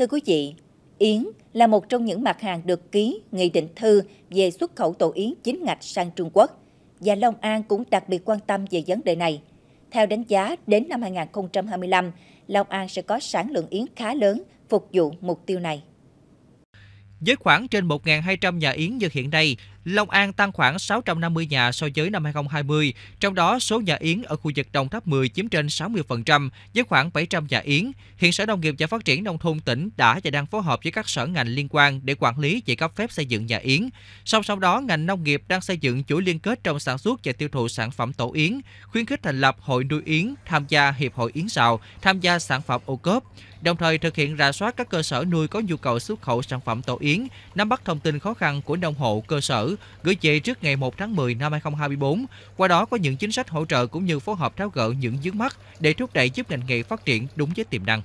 Thưa quý vị, Yến là một trong những mặt hàng được ký Nghị định thư về xuất khẩu tổ yến chính ngạch sang Trung Quốc và Long An cũng đặc biệt quan tâm về vấn đề này. Theo đánh giá, đến năm 2025, Long An sẽ có sản lượng yến khá lớn phục vụ mục tiêu này. Với khoảng trên 1.200 nhà yến như hiện nay, Long An tăng khoảng 650 nhà so với năm 2020, trong đó số nhà yến ở khu vực Đồng Tháp 10 chiếm trên 60% với khoảng 700 nhà yến. Hiện Sở Nông nghiệp và Phát triển Nông thôn tỉnh đã và đang phối hợp với các sở ngành liên quan để quản lý và cấp phép xây dựng nhà yến. Song song đó, ngành nông nghiệp đang xây dựng chuỗi liên kết trong sản xuất và tiêu thụ sản phẩm tổ yến, khuyến khích thành lập hội nuôi yến, tham gia hiệp hội yến xào, tham gia sản phẩm ô cốp đồng thời thực hiện rà soát các cơ sở nuôi có nhu cầu xuất khẩu sản phẩm tổ yến, nắm bắt thông tin khó khăn của nông hộ cơ sở gửi về trước ngày 1 tháng 10 năm 2024, qua đó có những chính sách hỗ trợ cũng như phối hợp tháo gỡ những vướng mắt để thúc đẩy giúp ngành nghề phát triển đúng với tiềm năng.